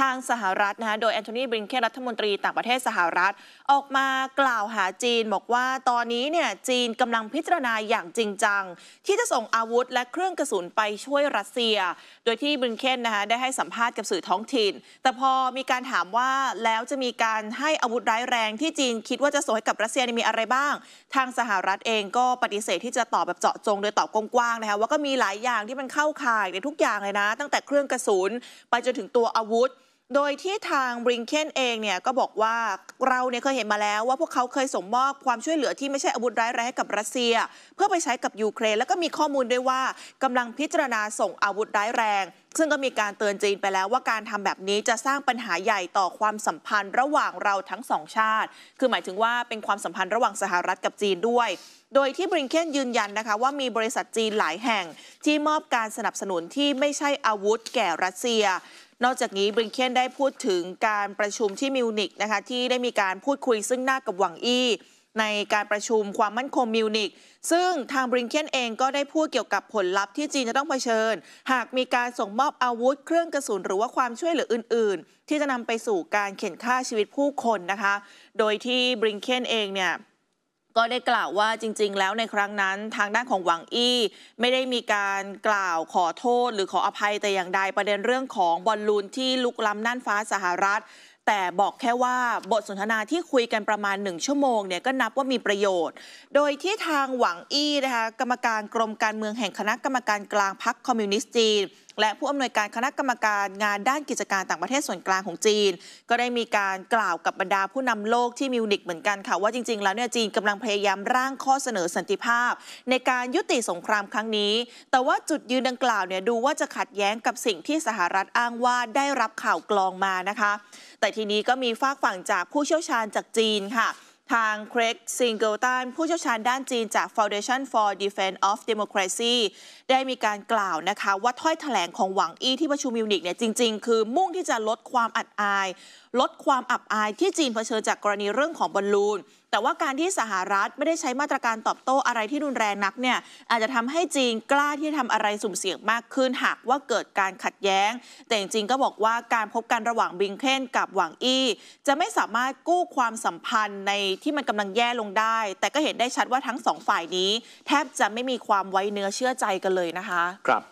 ทางสหรัฐนะคะโดยแอนโทนีบริงเคนรัฐมนตรีต่างประเทศสหรัฐ ออกมากล่าวหาจีน บอกว่าตอนนี้เนี่ยจีนกำลังพิจารณาอย่างจริงจัง ที่จะส่งอาวุธ และเครื่องกระสุนไปช่วยรัสเซีย โดยที่บริงเคนนะคะได้ให้สัมภาษณ์กับสื่อท้องถิ่น แต่พอมีการถามว่าแล้วจะมีการให้อาวุธร้ายแรง ที่จีนคิดว่าจะส่งให้กับรัสเซียมีอะไรบ้าง ทางสหรัฐเองก็ปฏิเสธที่จะตอบแบบเจาะจงโดยตอบกว้างๆนะคะว่าก็มีหลายอย่างที่มันเข้าข่ายในทุกอย่างเลยนะ ตั้งแต่เครื่องกระสุนไปจนถึงตัวอาวุธโดยที่ทางบริงเคนเองเนี่ยก็บอกว่าเราเนี่ยเคยเห็นมาแล้วว่าพวกเขาเคยส่งมอบความช่วยเหลือที่ไม่ใช่อาวุธร้ายแรงให้กับรัสเซีย เพื่อไปใช้กับยูเครน แล้วก็มีข้อมูลด้วยว่ากำลังพิจารณาส่งอาวุธร้ายแรง ซึ่งก็มีการเตือนจีนไปแล้วว่าการทำแบบนี้จะสร้างปัญหาใหญ่ต่อความสัมพันธ์ระหว่างเราทั้งสองชาติ คือหมายถึงว่าเป็นความสัมพันธ์ระหว่างสหรัฐกับจีนด้วย โดยที่บริงเคนยืนยันนะคะว่ามีบริษัทจีนหลายแห่งที่มอบการสนับสนุนที่ไม่ใช่อาวุธแก่รัสเซียนอกจากนี้บริงเคนได้พูดถึงการประชุมที่มิวนิกนะคะ ที่ได้มีการพูดคุยซึ่งหน้ากับหวังอี้ ในการประชุมความมั่นคงมิวนิกซึ่งทางบริงเคนเองก็ได้พูดเกี่ยวกับผลลัพธ์ที่จีนจะต้องเผชิญ หากมีการส่งมอบอาวุธเครื่องกระสุนหรือว่าความช่วยเหลืออื่นๆ ที่จะนำไปสู่การเข็นฆ่าชีวิตผู้คนนะคะ โดยที่บริงเคนเองเนี่ยก็ได้กล่าวว่าจริง ๆ แล้วในครั้งนั้นทางด้านของหวังอี้ไม่ได้มีการกล่าวขอโทษหรือขออภัยแต่อย่างใดประเด็นเรื่องของบอลลูนที่ลุกล้ำน่านฟ้าสหรัฐแต่บอกแค่ว่าบทสนทนาที่คุยกันประมาณ1ชั่วโมงเนี่ยก็นับว่ามีประโยชน์ โดยที่ทางหวังอี้นะคะกรรมการกรมการเมืองแห่งคณะกรรมการกลางพรรคคอมมิวนิสต์จีน และผู้อำนวยการคณะกรรมการงานด้านกิจการต่างประเทศส่วนกลางของจีน ก็ได้มีการกล่าวกับบรรดาผู้นำโลกที่มิวนิกเหมือนกันค่ะว่าจริงๆ แล้วเนี่ยจีนกำลังพยายามร่างข้อเสนอสันติภาพ ในการยุติสงครามครั้งนี้ แต่ว่าจุดยืนดังกล่าวเนี่ยดูว่าจะขัดแย้งกับสิ่งที่สหรัฐอ้างว่าได้รับข่าวกลองมานะคะแต่ทีนี้ก็มีฝากฝั่งจากผู้เชี่ยวชาญจากจีนค่ะทางเครกซิงเกิลตันผู้เชี่ยวชาญด้านจีนจาก Foundation for Defense of Democracy ได้มีการกล่าวนะคะว่าถ้อยถแถลงของหวังอี้ที่ประชุมมิวนิกเนี่ยจริง ๆ คือ มุ่งที่จะลดความอัดอาย ลดความอับอายที่จีนเผชิญจากกรณีเรื่องของบอลลูนแต่ว่าการที่สหรัฐไม่ได้ใช้มาตรการตอบโต้อะไรที่รุนแรงนักเนี่ยอาจจะทำให้จีนกล้าที่จะทำอะไรสุ่มเสี่ยงมากขึ้นหากว่าเกิดการขัดแย้ง แต่จริงๆก็บอกว่าการพบกันระหว่างบิงเคนกับหวังอี้จะไม่สามารถกู้ความสัมพันธ์ในที่มันกำลังแย่ลงได้ แต่ก็เห็นได้ชัดว่าทั้งสองฝ่ายนี้ แทบจะไม่มีความไว้เนื้อเชื่อใจกันเลยนะคะ ครับ